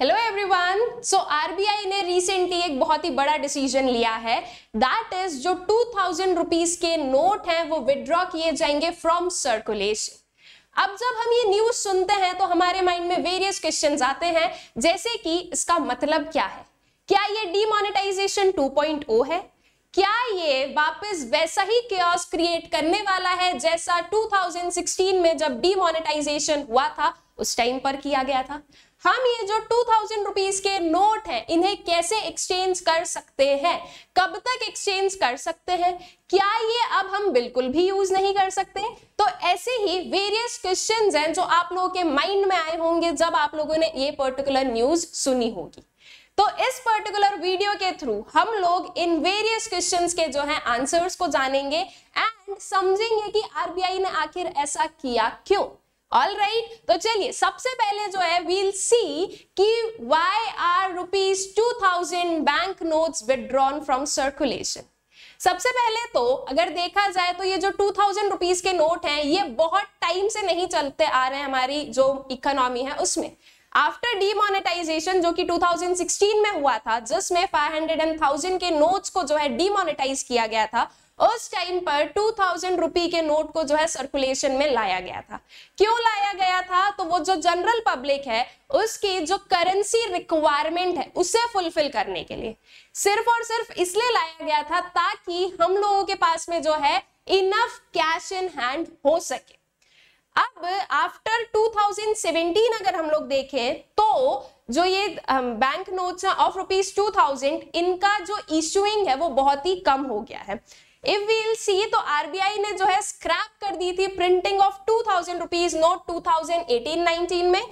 Hello everyone so RBI ने recently एक बहुत ही बड़ा डिसीजन लिया है दैट इज जो टू थाउजेंड रुपीज के नोट हैं वो विदड्रॉ किए जाएंगे फ्रॉम सर्कुलेशन अब जब हम ये न्यूज सुनते हैं तो हमारे माइंड में वेरियस क्वेश्चन आते हैं जैसे कि इसका मतलब क्या है क्या ये डीमोनेटाइजेशन 2.0 है क्या ये वापस वैसा ही क्योस क्रिएट करने वाला है जैसा 2016 में जब डीमोनेटाइजेशन हुआ था उस टाइम पर किया गया था हम हाँ, ये जो टू थाउजेंड रुपीज के नोट है इन्हें कैसे एक्सचेंज कर सकते हैं कब तक एक्सचेंज कर सकते हैं क्या ये अब हम बिल्कुल भी यूज नहीं कर सकते तो ऐसे ही वेरियस क्वेश्चन हैं जो आप लोगों के माइंड में आए होंगे जब आप लोगों ने ये पर्टिकुलर न्यूज सुनी होगी तो इस पर्टिकुलर वीडियो के थ्रू हम लोग इन वेरियस क्वेश्चन के जो है आंसर्स को जानेंगे एंड समझेंगे कि आरबीआई ने आखिर ऐसा किया क्यों ऑल राइट right, तो चलिए सबसे पहले जो है वील सी कि why are rupees two thousand bank note withdrawn from circulation सबसे पहले तो अगर देखा जाए तो ये जो टू थाउजेंड रुपीज के नोट हैं ये बहुत टाइम से नहीं चलते आ रहे हैं हमारी जो इकोनॉमी है उसमें आफ्टर डीमोनेटाइजेशन जो कि 2016 में हुआ था जिसमें 500 एंड 1000 के नोट्स को जो है डीमोनेटाइज किया गया था उस टाइम पर टू थाउजेंड रुपी के नोट को जो है सर्कुलेशन में लाया गया था क्यों लाया गया था तो वो जो जनरल पब्लिक है उसकी जो करेंसी रिक्वायरमेंट है उसे फुलफिल करने के लिए सिर्फ और सिर्फ इसलिए लाया गया था ताकि हम लोगों के पास में जो है इनफ कैश इन हैंड हो सके अब आफ्टर 2017 अगर हम लोग देखें तो जो ये बैंक नोट्स ऑफ रुपीज 2000 इनका जो इश्यूइंग है वो बहुत ही कम हो गया है इफ वी विल सी तो आरबीआई ने जो है स्क्रैप कर दी थी printing of two thousand rupees note two thousand eighteen nineteen में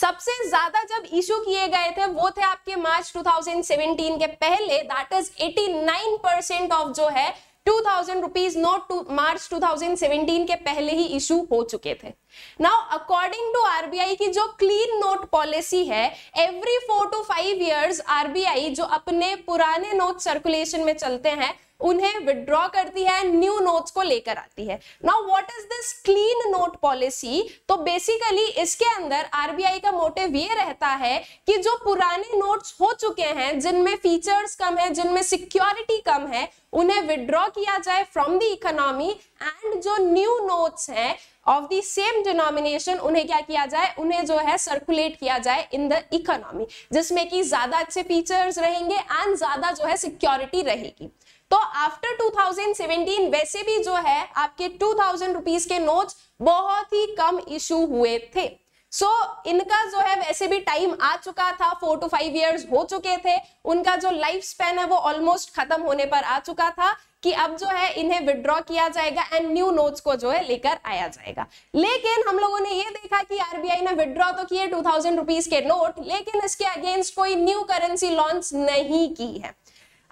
सबसे ज्यादा जब इशू किए गए थे वो थे आपके मार्च 2017 के पहले दैट इज 89 परसेंट ऑफ जो है two thousand rupees note to March 2017 के पहले ही इशू हो चुके थे नाउ अकॉर्डिंग टू आरबीआई की जो क्लीन नोट पॉलिसी है every four to five years RBI जो अपने पुराने नोट सर्कुलेशन में चलते हैं उन्हें विड्रॉ करती है न्यू नोट्स को लेकर आती है now what is this clean note policy तो बेसिकली इसके अंदर आरबीआई का मोटिव ये रहता है कि जो पुराने नोट्स हो चुके हैं जिनमें फीचर्स कम है जिनमें सिक्योरिटी कम है उन्हें विड्रॉ किया जाए फ्रॉम द इकोनॉमी एंड जो न्यू नोट्स हैं ऑफ द सेम डिनोमिनेशन उन्हें क्या किया जाए उन्हें जो है सर्कुलेट किया जाए इन द इकोनॉमी जिसमें कि ज्यादा अच्छे फीचर्स रहेंगे एंड ज्यादा जो है सिक्योरिटी रहेगी तो आफ्टर 2017 वैसे भी जो है आपके टू थाउजेंड रुपीज के नोट्स बहुत ही कम इशू हुए थे सो so, इनका जो है वैसे भी टाइम आ चुका था फोर टू फाइव इयर्स हो चुके थे उनका जो लाइफ स्पैन है वो ऑलमोस्ट खत्म होने पर आ चुका था कि अब जो है इन्हें विड्रॉ किया जाएगा एंड न्यू नोट्स को जो है लेकर आया जाएगा लेकिन हम लोगों ने ये देखा कि आरबीआई ने विड्रॉ तो किए टू थाउजेंड रुपीज के नोट लेकिन इसके अगेंस्ट कोई न्यू करेंसी लॉन्च नहीं की है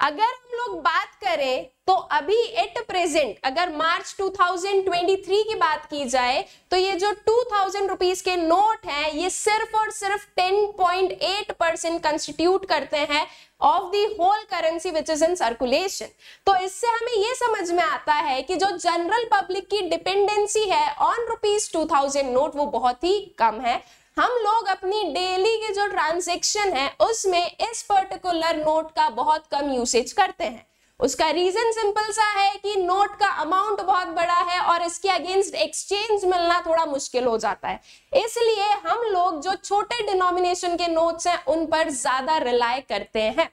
अगर हम लोग बात करें तो अभी एट प्रेजेंट अगर मार्च 2023 की बात की जाए तो ये जो टू थाउजेंड रुपीज के नोट हैं ये सिर्फ और सिर्फ 10.8 परसेंट कंस्टिट्यूट करते हैं of the whole currency which is in circulation तो इससे हमें ये समझ में आता है कि जो जनरल पब्लिक की डिपेंडेंसी है ऑन रुपीज टू नोट वो बहुत ही कम है हम लोग अपनी डेली के जो ट्रांजेक्शन है उसमें इस पर्टिकुलर नोट का बहुत कम यूसेज करते हैं उसका रीजन सिंपल सा है कि नोट का अमाउंट बहुत बड़ा है और इसके अगेंस्ट एक्सचेंज मिलना थोड़ा मुश्किल हो जाता है इसलिए हम लोग जो छोटे डिनोमिनेशन के नोट्स हैं उन पर ज्यादा रिलाय करते हैं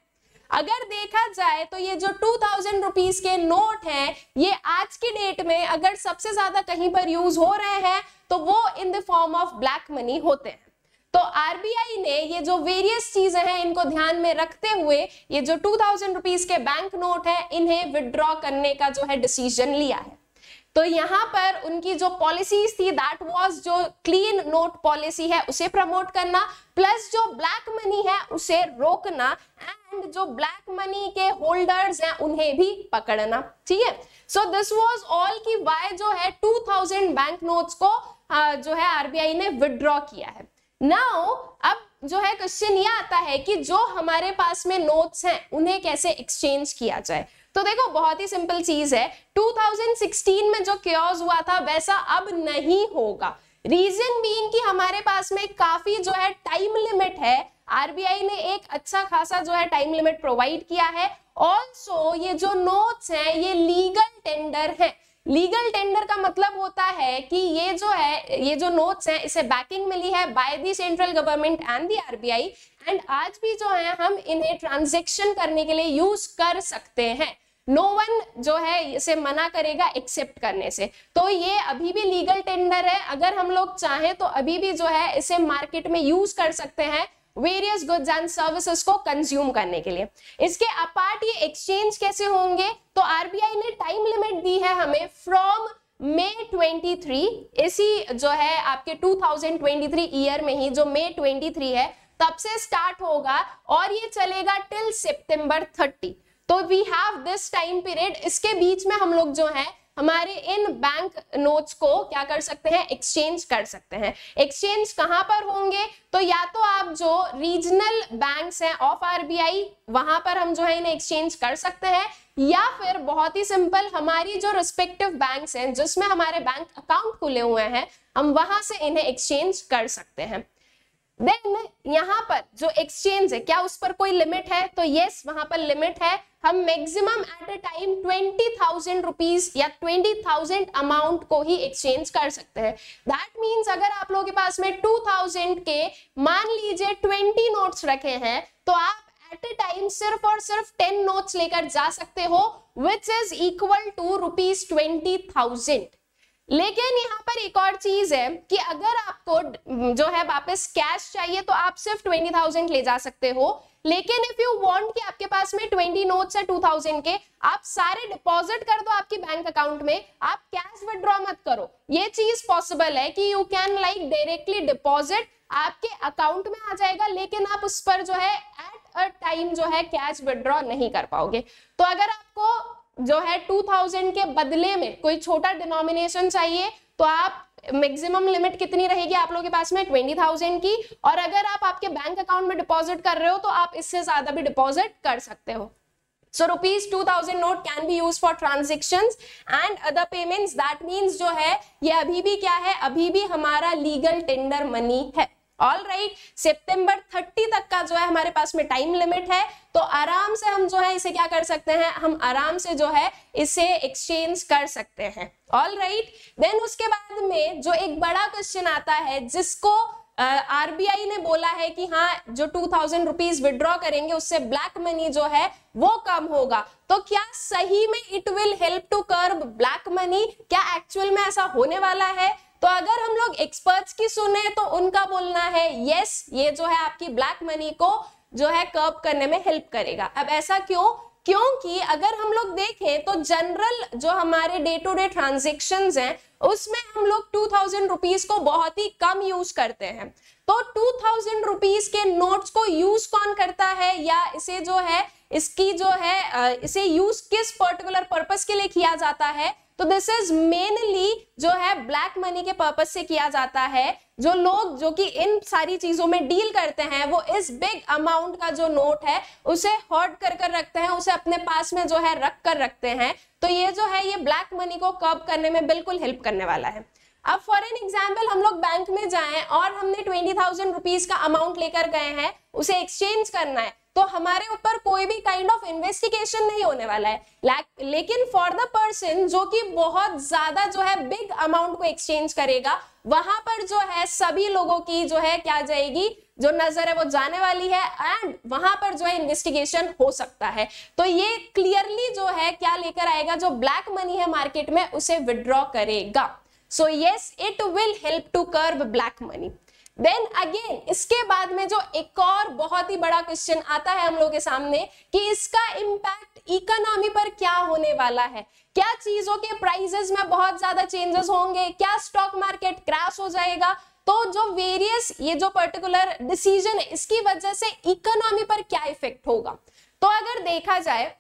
अगर देखा जाए तो ये जो टू थाउजेंड रुपीज के नोट हैं ये आज की डेट में अगर सबसे ज्यादा कहीं पर यूज हो रहे हैं तो वो in the form of black money होते हैं तो आरबीआई ने ये जो वेरियस चीजें हैं इनको ध्यान में रखते हुए ये जो टू थाउजेंड रुपीज के बैंक नोट है इन्हें विदड्रॉ करने का जो है डिसीजन लिया है तो यहाँ पर उनकी जो पॉलिसीज थी दैट वाज जो क्लीन नोट पॉलिसी है उसे प्रमोट करना प्लस जो ब्लैक मनी है उसे रोकना एंड एंड जो ब्लैक मनी के होल्डर्स हैं उन्हें भी पकड़ना ठीक है सो दिस वाज ऑल की वाई जो है 2000 बैंक नोट्स को आ, जो है आरबीआई ने विड्रॉ किया है नाउ अब जो है क्वेश्चन ये आता है कि जो हमारे पास में नोट्स हैं उन्हें कैसे एक्सचेंज किया जाए तो देखो बहुत ही सिंपल चीज है 2016 में जो क्योज हुआ था वैसा अब नहीं होगा रीजन बीइंग कि हमारे पास में काफी जो है टाइम लिमिट है आरबीआई ने एक अच्छा खासा जो है टाइम लिमिट प्रोवाइड किया है ऑल्सो ये जो नोट्स हैं ये लीगल टेंडर है लीगल टेंडर का मतलब होता है कि ये जो है ये जो नोट्स हैं इसे बैकिंग मिली है by the central government and the RBI and आज भी जो है हम इन्हें ट्रांजेक्शन करने के लिए यूज कर सकते हैं नो no वन जो है इसे मना करेगा एक्सेप्ट करने से तो ये अभी भी लीगल टेंडर है अगर हम लोग चाहें तो अभी भी जो है इसे मार्केट में यूज कर सकते हैं वेरियस गुड्स एंड सर्विसेज को कंज्यूम करने के लिए इसके अपार्ट ये एक्सचेंज कैसे होंगे तो आरबीआई ने टाइम लिमिट दी है हमें फ्रॉम मे 23 इसी जो है आपके 2023 ईयर में ही जो मे 23 है तब से स्टार्ट होगा और ये चलेगा टिल सितंबर 30 तो we have this time period इसके बीच में हम लोग जो है हमारे इन बैंक नोट्स को क्या कर सकते हैं एक्सचेंज कर सकते हैं एक्सचेंज कहां पर होंगे तो या तो जो रीजनल बैंक्स हैं ऑफ आरबीआई वहां पर हम जो है इन्हें एक्सचेंज कर सकते हैं या फिर बहुत ही सिंपल हमारी जो रिस्पेक्टिव बैंक्स हैं जिसमें हमारे बैंक अकाउंट खुले हुए हैं हम वहां से इन्हें एक्सचेंज कर सकते हैं देन यहाँ पर जो एक्सचेंज है क्या उस पर कोई लिमिट है तो यस वहां पर लिमिट है हम maximum at a time twenty thousand rupees या ट्वेंटी थाउजेंड अमाउंट को ही एक्सचेंज कर सकते हैं दैट मींस अगर आप लोगों के पास में टू थाउजेंड के मान लीजिए ट्वेंटी नोट्स रखे हैं तो आप एट ए टाइम सिर्फ और सिर्फ टेन नोट्स लेकर जा सकते हो which is equal to rupees twenty thousand लेकिन यहाँ पर एक और चीज है कि अगर आपको जो है वापस कैश चाहिए तो आप सिर्फ ट्वेंटी थाउजेंड ले जा सकते हो लेकिन इफ यू वांट कि आपके पास में ट्वेंटी नोट्स है टू थाउजेंड के आप सारे डिपॉजिट कर दो आपके बैंक अकाउंट में आप कैश विड्रॉ मत करो ये चीज पॉसिबल है कि you can like directly deposit आपके अकाउंट में आ जाएगा लेकिन आप उस पर जो है एट अ टाइम जो है कैश विड्रॉ नहीं कर पाओगे तो अगर आपको जो है 2000 के बदले में कोई छोटा डिनोमिनेशन चाहिए तो आप मैक्सिमम लिमिट कितनी रहेगी आप लोगों के पास में ट्वेंटी थाउजेंड की और अगर आप आपके बैंक अकाउंट में डिपॉजिट कर रहे हो तो आप इससे ज्यादा भी डिपॉजिट कर सकते हो so rupees two thousand note can be use for transaction and other payment that means जो है ये अभी भी क्या है अभी भी हमारा लीगल टेंडर मनी है ऑल राइट सितंबर 30 तक का जो है हमारे पास में टाइम लिमिट है तो आराम से हम जो है इसे क्या कर सकते हैं हम आराम से जो है इसे एक्सचेंज कर सकते हैं ऑल राइट देन उसके बाद में जो एक बड़ा क्वेश्चन आता है जिसको आरबीआई uh, ने बोला है कि हाँ जो टू थाउजेंड रुपीज विड्रॉ करेंगे उससे ब्लैक मनी जो है वो कम होगा तो क्या सही में it will help to curb black money क्या एक्चुअल में ऐसा होने वाला है तो अगर हम लोग एक्सपर्ट्स की सुने तो उनका बोलना है यस ये जो है आपकी ब्लैक मनी को जो है कर्व करने में हेल्प करेगा अब ऐसा क्यों क्योंकि अगर हम लोग देखें तो जनरल जो हमारे डे टू डे ट्रांजेक्शन है उसमें हम लोग टू थाउजेंड रुपीज को बहुत ही कम यूज करते हैं तो टू थाउजेंड रुपीज के नोट्स को यूज कौन करता है या इसे जो है इसकी जो है इसे यूज किस पर्टिकुलर पर्पस के लिए किया जाता है तो दिस इज मेनली जो है ब्लैक मनी के पर्पज से किया जाता है जो लोग जो कि इन सारी चीजों में डील करते हैं वो इस बिग अमाउंट का जो नोट है उसे हॉर्ड कर कर रखते हैं उसे अपने पास में जो है रख कर रखते हैं तो ये जो है ये ब्लैक मनी को कब करने में बिल्कुल हेल्प करने वाला है अब फॉर एन एग्जाम्पल हम लोग बैंक में जाएं और हमने ट्वेंटी थाउजेंड रुपीज का अमाउंट लेकर गए हैं उसे एक्सचेंज करना है तो हमारे ऊपर कोई भी काइंड ऑफ इन्वेस्टिगेशन नहीं होने वाला है लेकिन फॉर द पर्सन जो कि बहुत ज्यादा जो है बिग अमाउंट को एक्सचेंज करेगा वहां पर जो है सभी लोगों की जो है क्या जाएगी जो नजर है वो जाने वाली है एंड वहां पर जो है इन्वेस्टिगेशन हो सकता है तो ये क्लियरली जो है क्या लेकर आएगा जो ब्लैक मनी है मार्केट में उसे विड्रॉ करेगा so yes it will help to curb black money then again इसके बाद में जो एक और बहुत ही बड़ा क्वेश्चन आता है हम लोग के सामने कि इसका इम्पैक्ट इकोनॉमी पर क्या होने वाला है क्या चीजों के प्राइजेस में बहुत ज्यादा चेंजेस होंगे क्या स्टॉक मार्केट क्रैश हो जाएगा तो जो वेरियस ये जो पर्टिकुलर डिसीजन है इसकी वजह से इकोनॉमी पर क्या इफेक्ट होगा तो अगर देखा जाए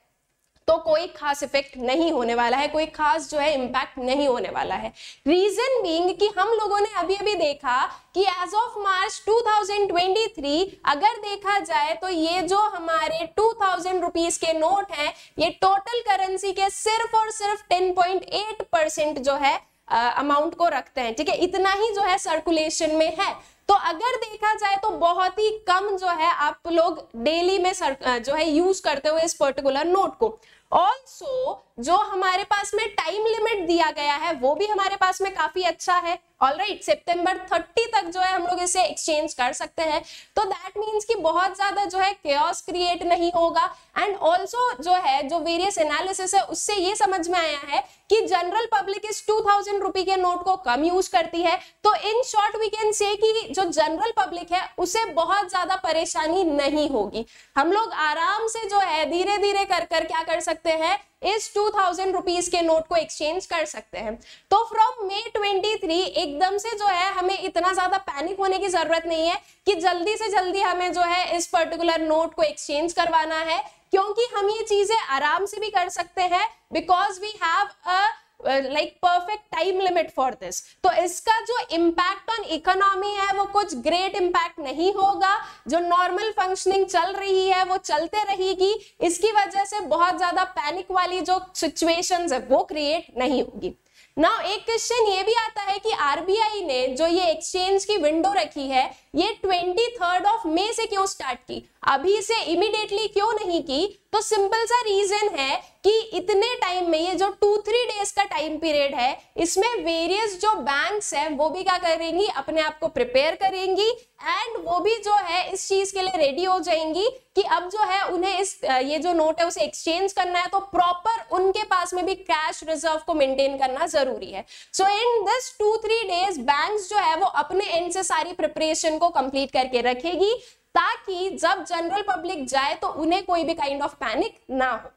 तो कोई खास इफेक्ट नहीं होने वाला है कोई खास जो है इम्पैक्ट नहीं होने वाला है रीजन बींग कि हम लोगों ने अभी अभी देखा कि एज ऑफ मार्च 2023 अगर देखा जाए तो ये जो हमारे टू थाउजेंड रुपीज के नोट हैं ये टोटल करेंसी के सिर्फ और सिर्फ 10.8 परसेंट जो है अमाउंट को रखते हैं ठीक है इतना ही जो है सर्कुलेशन में है तो अगर देखा जाए तो बहुत ही कम जो है आप लोग डेली में सर, जो है यूज करते हुए इस पर्टिकुलर नोट को ऑल्सो जो हमारे पास में टाइम लिमिट दिया गया है वो भी हमारे पास में काफी अच्छा है ऑल राइट सेप्टेम्बर थर्टी तक जो है हम लोग इसे एक्सचेंज कर सकते हैं तो दैट मीन्स की बहुत ज्यादा जो है क्योस क्रिएट नहीं होगा एंड ऑल्सो जो है जो वेरियस एनालिसिस है उससे ये समझ में आया है कि जनरल पब्लिक इस टू थाउजेंड रुपी के नोट को कम यूज करती है तो in short we can say कि जो जनरल पब्लिक है उसे बहुत ज्यादा परेशानी नहीं होगी हम लोग आराम से जो है धीरे धीरे कर कर क्या कर सकते हैं इस टू थाउजेंड रुपीज के नोट को एक्सचेंज कर सकते हैं तो फ्रॉम मे ट्वेंटी थ्री एकदम से जो है हमें इतना ज्यादा पैनिक होने की जरूरत नहीं है कि जल्दी से जल्दी हमें जो है इस पर्टिकुलर नोट को एक्सचेंज करवाना है क्योंकि हम ये चीजें आराम से भी कर सकते हैं because we have a like perfect time limit for this तो इसका जो इम्पैक्ट ऑन इकोनॉमी है वो कुछ ग्रेट इम्पैक्ट नहीं होगा जो नॉर्मल फंक्शनिंग चल रही है वो चलते रहेगी इसकी वजह से बहुत ज्यादा पैनिक वाली जो सिचुएशन है वो क्रिएट नहीं होगी नाउ एक क्वेश्चन ये भी आता है कि आरबीआई ने जो ये एक्सचेंज की विंडो रखी है ये ट्वेंटी थर्ड ऑफ मे से क्यों स्टार्ट की अभी इसे इमिडिएटली क्यों नहीं की तो सिंपल सा रीजन है कि इतने टाइम में ये जो टू थ्री डेज का टाइम पीरियड है इसमें वेरियस जो बैंक्स हैं वो भी क्या करेंगी अपने आप को प्रिपेयर करेंगी एंड वो भी जो है इस चीज के लिए रेडी हो जाएंगी कि अब जो है उन्हें इस ये जो नोट है उसे एक्सचेंज करना है तो प्रॉपर उनके पास में भी कैश रिजर्व को मेंटेन करना जरूरी है so in this two three days banks जो है वो अपने एंड से सारी प्रिपरेशन को कंप्लीट करके रखेगी ताकि जब जनरल पब्लिक जाए तो उन्हें कोई भी काइंड ऑफ पैनिक ना हो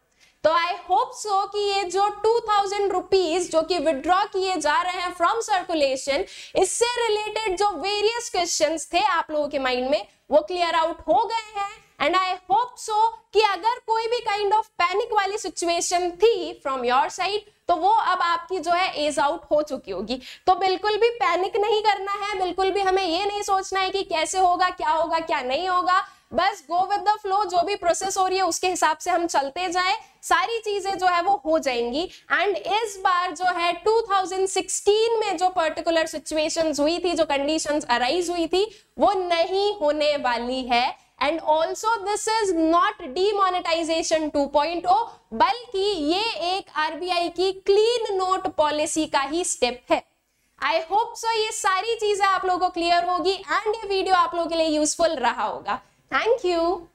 तो आई होप सो कि ये जो टू थाउजेंड रुपीज जो कि विड्रॉ किए जा रहे हैं फ्रॉम सर्कुलेशन इससे रिलेटेड जो वेरियस क्वेश्चन थे आप लोगों के माइंड में वो क्लियर आउट हो गए हैं एंड आई होप सो कि अगर कोई भी काइंड ऑफ पैनिक वाली सिचुएशन थी फ्रॉम योर साइड तो वो अब आपकी जो है एज आउट हो चुकी होगी तो बिल्कुल भी पैनिक नहीं करना है बिल्कुल भी हमें ये नहीं सोचना है कि कैसे होगा क्या होगा क्या नहीं होगा बस गो विद द फ्लो जो भी प्रोसेस हो रही है उसके हिसाब से हम चलते जाएं सारी चीजें जो है वो हो जाएंगी एंड इस बार जो है 2016 में जो पर्टिकुलर सिचुएशन हुई थी जो कंडीशन अराइज हुई थी वो नहीं होने वाली है and also this is not demonetization 2.0 बल्कि ये एक आरबीआई की क्लीन नोट पॉलिसी का ही स्टेप है आई होप सो ये सारी चीजें आप लोगों को क्लियर होगी एंड ये वीडियो आप लोगों के लिए यूजफुल रहा होगा Thank you.